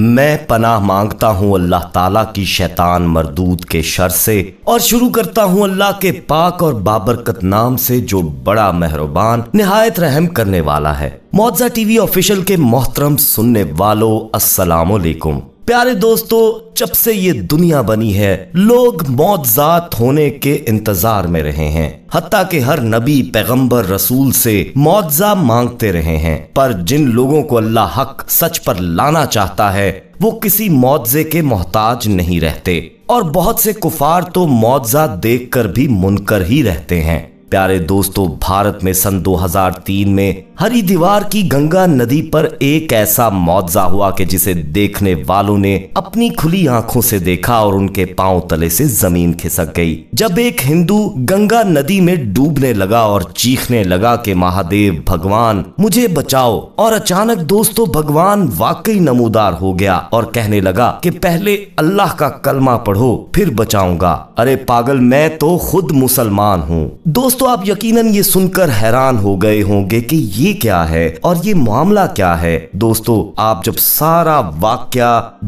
मैं पनाह मांगता हूँ अल्लाह ताला की शैतान मरदूद के शर से और शुरू करता हूँ अल्लाह के पाक और बाबरकत नाम से जो बड़ा मेहरबान नहायत रहम करने वाला है मौजा टीवी ऑफिशियल के मोहतरम सुनने वालों असलामकुम प्यारे दोस्तों जब से ये दुनिया बनी है लोग मौतजात होने के इंतजार में रहे हैं हती के हर नबी पैगंबर रसूल से मुआवजा मांगते रहे हैं पर जिन लोगों को अल्लाह हक सच पर लाना चाहता है वो किसी मुआवजे के मोहताज नहीं रहते और बहुत से कुफार तो मुआवजा देख कर भी मुनकर ही रहते हैं प्यारे दोस्तों भारत में सन 2003 में हरी दीवार की गंगा नदी पर एक ऐसा मुआवजा हुआ कि जिसे देखने वालों ने अपनी खुली आंखों से देखा और उनके पांव तले से जमीन खिसक गई जब एक हिंदू गंगा नदी में डूबने लगा और चीखने लगा कि महादेव भगवान मुझे बचाओ और अचानक दोस्तों भगवान वाकई नमोदार हो गया और कहने लगा कि पहले अल्लाह का कलमा पढ़ो फिर बचाऊंगा अरे पागल मैं तो खुद मुसलमान हूँ दोस्तों आप यकीनन ये सुनकर हैरान हो गए होंगे कि ये क्या है और ये मामला क्या है दोस्तों आप जब सारा वाक्य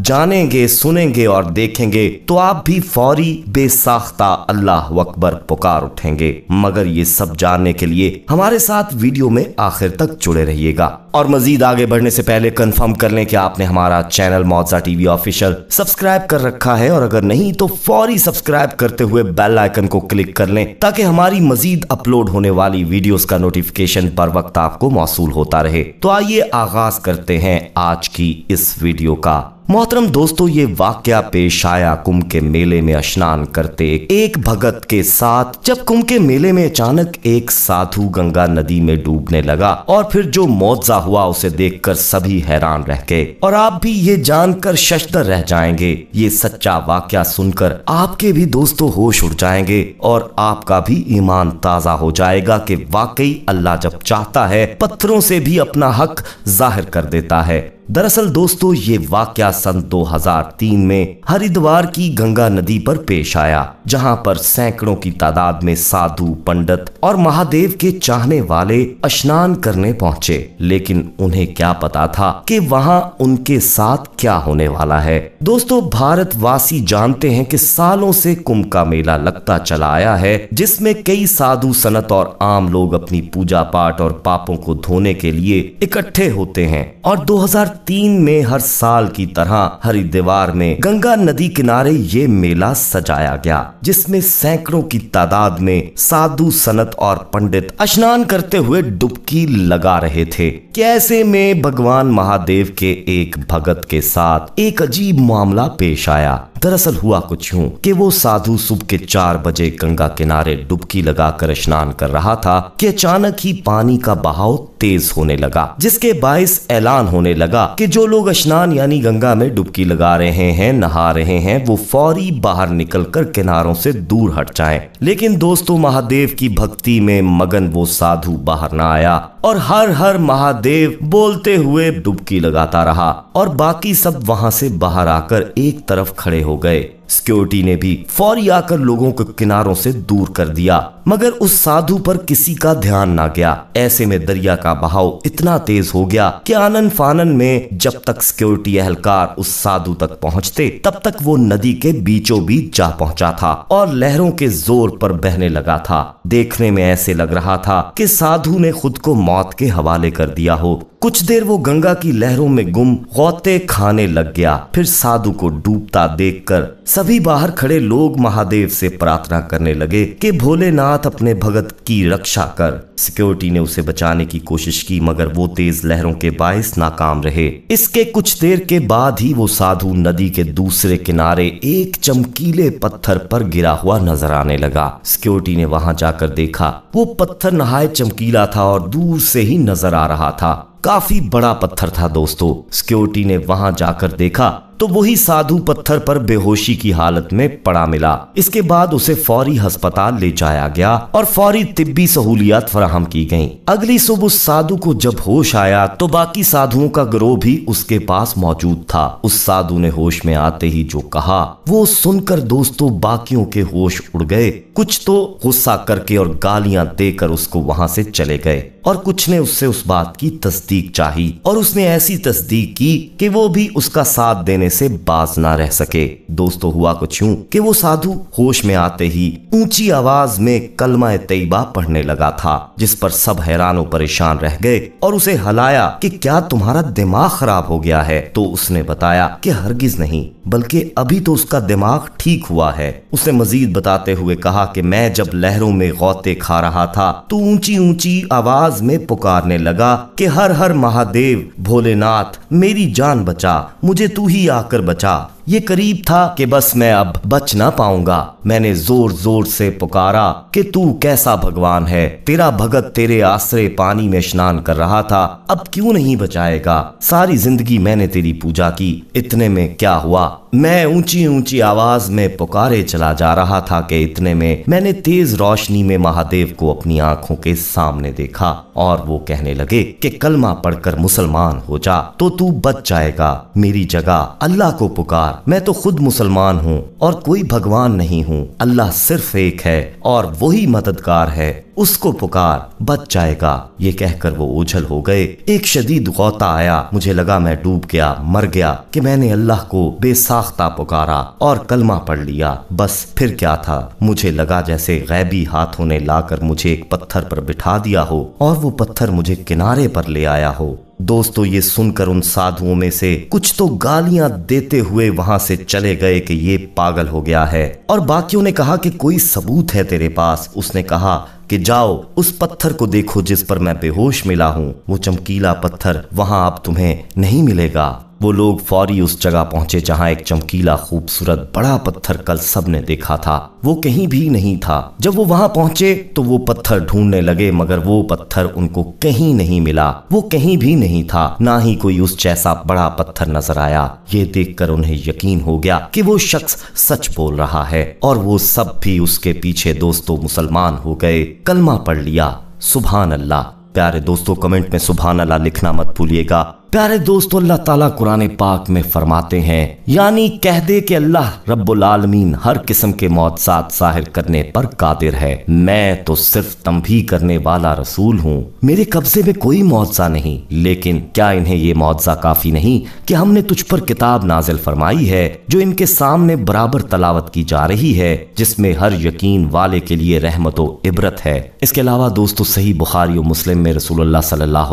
जानेंगे सुनेंगे और देखेंगे तो आप भी फौरी बेसाख्ता अल्लाह अकबर पुकार उठेंगे मगर ये सब जानने के लिए हमारे साथ वीडियो में आखिर तक जुड़े रहिएगा और मजीद आगे बढ़ने से पहले कंफर्म कर लें कि आपने हमारा चैनल मौजा टीवी ऑफिशियल सब्सक्राइब कर रखा है और अगर नहीं तो फौरी सब्सक्राइब करते हुए बेल आइकन को क्लिक कर लें ताकि हमारी मजीद अपलोड होने वाली वीडियोस का नोटिफिकेशन पर वक्त आपको मौसू होता रहे तो आइए आगाज करते हैं आज की इस वीडियो का मोहतरम दोस्तों ये वाक्य पेश आया कुंभ के मेले में स्नान करते एक भगत के साथ जब कुंभ के मेले में अचानक एक साधु गंगा नदी में डूबने लगा और फिर जो मुआवजा हुआ उसे देखकर सभी हैरान रह गए और आप भी ये जानकर शशतर रह जाएंगे ये सच्चा वाक्य सुनकर आपके भी दोस्तों होश उड़ जाएंगे और आपका भी ईमान ताजा हो जाएगा की वाकई अल्लाह जब चाहता है पत्थरों से भी अपना हक जाहिर कर देता है दरअसल दोस्तों ये वाक्य सन 2003 में हरिद्वार की गंगा नदी पर पेश आया जहां पर सैकड़ों की तादाद में साधु पंडित और महादेव के चाहने वाले स्नान करने पहुंचे लेकिन उन्हें क्या पता था कि वहां उनके साथ क्या होने वाला है दोस्तों भारतवासी जानते हैं कि सालों से कुंभ का मेला लगता चला आया है जिसमे कई साधु सनत और आम लोग अपनी पूजा पाठ और पापों को धोने के लिए इकट्ठे होते हैं और दो 2003 में हर साल की तरह हरिद्वार में गंगा नदी किनारे ये मेला सजाया गया जिसमें सैकड़ों की तादाद में साधु सनत और पंडित स्नान करते हुए डुबकी लगा रहे थे कैसे में भगवान महादेव के एक भगत के साथ एक अजीब मामला पेश आया दरअसल हुआ कुछ यूं कि वो साधु सुबह के चार बजे गंगा किनारे डुबकी लगाकर स्नान कर रहा था कि अचानक ही पानी का बहाव तेज होने लगा जिसके बायस ऐलान होने लगा कि जो लोग स्नान यानी गंगा में डुबकी लगा रहे हैं नहा रहे हैं वो फौरी बाहर निकलकर किनारों से दूर हट जाए लेकिन दोस्तों महादेव की भक्ति में मगन वो साधु बाहर न आया और हर हर महादेव देव बोलते हुए डुबकी लगाता रहा और बाकी सब वहां से बाहर आकर एक तरफ खड़े हो गए सिक्योरिटी ने भी फौरी आकर लोगों को किनारों से दूर कर दिया मगर उस साधु पर किसी का ध्यान ना गया ऐसे में दरिया का बहाव इतना तेज हो गया कि आनन फानन में जब तक सिक्योरिटी एहलकार उस साधु तक पहुंचते तब तक वो नदी के बीचों बीच जा पहुंचा था और लहरों के जोर पर बहने लगा था देखने में ऐसे लग रहा था कि साधु ने खुद को मौत के हवाले कर दिया हो कुछ देर वो गंगा की लहरों में गुम गौते खाने लग गया फिर साधु को डूबता देखकर सभी बाहर खड़े लोग महादेव से प्रार्थना करने लगे कि भोलेनाथ अपने भगत की रक्षा कर सिक्योरिटी ने उसे बचाने की कोशिश की मगर वो तेज लहरों के बायस नाकाम रहे इसके कुछ देर के बाद ही वो साधु नदी के दूसरे किनारे एक चमकीले पत्थर पर गिरा हुआ नजर आने लगा सिक्योरिटी ने वहां जाकर देखा वो पत्थर नहाय चमकीला था और दूर से ही नजर आ रहा था काफी बड़ा पत्थर था दोस्तों सिक्योरिटी ने वहां जाकर देखा तो वही साधु पत्थर पर बेहोशी की हालत में पड़ा मिला इसके बाद उसे फौरी अस्पताल ले जाया गया और फौरी तिब्बी सहूलियात फराहम की गयी अगली सुबह उस साधु को जब होश आया तो बाकी साधुओं का ग्रोह भी उसके पास मौजूद था उस साधु ने होश में आते ही जो कहा वो सुनकर दोस्तों बाकियों के होश उड़ गए कुछ तो गुस्सा करके और गालियां देकर उसको वहां से चले गए और कुछ ने उससे उस बात की तस्दीक चाही और उसने ऐसी तस्दीक की कि वो भी उसका साथ देने से बाज ना रह सके दोस्तों हुआ कुछ यूं कि वो साधु होश में आते ही ऊंची आवाज में कलमा तैयबा पढ़ने लगा था जिस पर सब हैरानों परेशान रह गए और उसे हलाया कि क्या तुम्हारा दिमाग खराब हो गया है तो उसने बताया कि हरगिज नहीं बल्कि अभी तो उसका दिमाग ठीक हुआ है उसने मजीद बताते हुए कहा कि मैं जब लहरों में गौते खा रहा था तो ऊंची ऊंची आवाज में पुकारने लगा कि हर हर महादेव भोलेनाथ मेरी जान बचा मुझे तू ही आ आकर बचा ये करीब था कि बस मैं अब बच ना पाऊंगा मैंने जोर जोर से पुकारा कि तू कैसा भगवान है तेरा भगत तेरे आश्रय पानी में स्नान कर रहा था अब क्यों नहीं बचाएगा सारी जिंदगी मैंने तेरी पूजा की इतने में क्या हुआ मैं ऊंची ऊंची आवाज में पुकारे चला जा रहा था कि इतने में मैंने तेज रोशनी में महादेव को अपनी आंखों के सामने देखा और वो कहने लगे कि कलमा पढ़कर मुसलमान हो जा तो तू बच जाएगा मेरी जगह अल्लाह को पुकार मैं तो खुद मुसलमान हूँ और कोई भगवान नहीं हूँ अल्लाह सिर्फ एक है और वही मददगार है उसको पुकार बच जाएगा ये कहकर वो ओझल हो गए एक शदीद गौता आया मुझे लगा मैं डूब गया मर गया कि मैंने अल्लाह को बेसाख्ता पुकारा और कलमा पढ़ लिया बस फिर क्या था मुझे लगा जैसे गैबी हाथों ने लाकर मुझे एक पत्थर पर बिठा दिया हो और वो पत्थर मुझे किनारे पर ले आया हो दोस्तों ये सुनकर उन साधुओं में से कुछ तो गालियां देते हुए वहां से चले गए कि ये पागल हो गया है और बाकियों ने कहा कि कोई सबूत है तेरे पास उसने कहा कि जाओ उस पत्थर को देखो जिस पर मैं बेहोश मिला हूँ वो चमकीला पत्थर वहां आप तुम्हें नहीं मिलेगा वो लोग फौरी उस जगह पहुंचे जहां एक चमकीला खूबसूरत बड़ा पत्थर कल सबने देखा था वो कहीं भी नहीं था जब वो वहां पहुंचे तो वो पत्थर ढूंढने लगे मगर वो पत्थर उनको कहीं नहीं मिला वो कहीं भी नहीं था ना ही कोई उस जैसा बड़ा पत्थर नजर आया ये देखकर उन्हें यकीन हो गया कि वो शख्स सच बोल रहा है और वो सब भी उसके पीछे दोस्तों मुसलमान हो गए कलमा पढ़ लिया सुबहान अल्लाह प्यारे दोस्तों कमेंट में सुबहान अल्लाह लिखना मत भूलिएगा प्यारे दोस्तों अल्लाह ताला कुरान पाक में फरमाते हैं यानी कह दे के अल्लाह रब्बुल आलमीन हर किस्म के साथ साहिर करने पर कादिर है मैं तो सिर्फ तंभी करने वाला रसूल हूँ मेरे कब्जे में कोई मुआवजा नहीं लेकिन क्या इन्हें ये मुआवजा काफी नहीं कि हमने तुझ पर किताब नाजिल फरमाई है जो इनके सामने बराबर तलावत की जा रही है जिसमे हर यकीन वाले के लिए रहमत इबरत है इसके अलावा दोस्तों सही बुखारी मुस्लिम में रसूल सल्लाह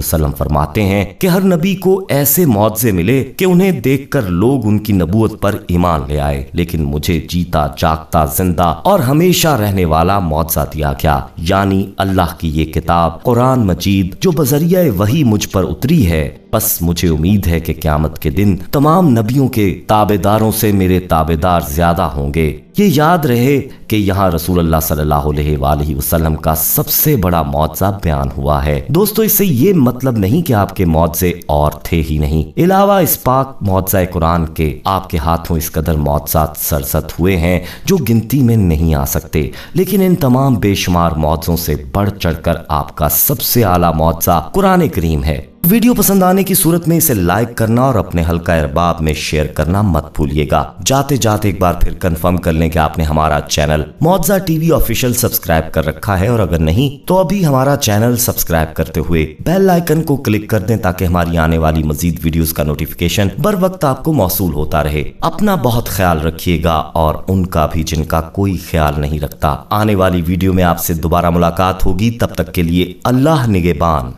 वसलम फरमाते हैं कि हर नबी को ऐसे मुआवजे मिले कि उन्हें देखकर लोग उनकी नबूत पर ईमान ले आए लेकिन मुझे जीता जागता जिंदा और हमेशा रहने वाला मुआवजा दिया गया यानी अल्लाह की ये किताब कुरान मजीद जो बजरिया वही मुझ पर उतरी है बस मुझे उम्मीद है कि क्यामत के दिन तमाम नबियों के ताबेदारों से मेरे ताबेदार ज्यादा होंगे ये याद रहे कि यहाँ रसूल सल्लल्लाहु अलैहि वसल्लम का सबसे बड़ा मुआवजा बयान हुआ है दोस्तों इससे ये मतलब नहीं कि आपके मुआवजे और थे ही नहीं अलावा इस पाक मुआवजा कुरान के आपके हाथों इस कदर मुआवजात सरसत हुए हैं जो गिनती में नहीं आ सकते लेकिन इन तमाम बेशुमार मुआवजों से बढ़ चढ़कर आपका सबसे आला मुआवजा कुरान करीम है वीडियो पसंद आने की सूरत में इसे लाइक करना और अपने हल्का अरबाब में शेयर करना मत भूलिएगा जाते जाते एक बार फिर कंफर्म कर लें कि आपने हमारा चैनल मुआवजा टीवी ऑफिशियल सब्सक्राइब कर रखा है और अगर नहीं तो अभी हमारा चैनल सब्सक्राइब करते हुए बेल आइकन को क्लिक कर दें ताकि हमारी आने वाली मजीद वीडियो का नोटिफिकेशन बर वक्त आपको मौसू होता रहे अपना बहुत ख्याल रखिएगा और उनका भी जिनका कोई ख्याल नहीं रखता आने वाली वीडियो में आपसे दोबारा मुलाकात होगी तब तक के लिए अल्लाह निगेबान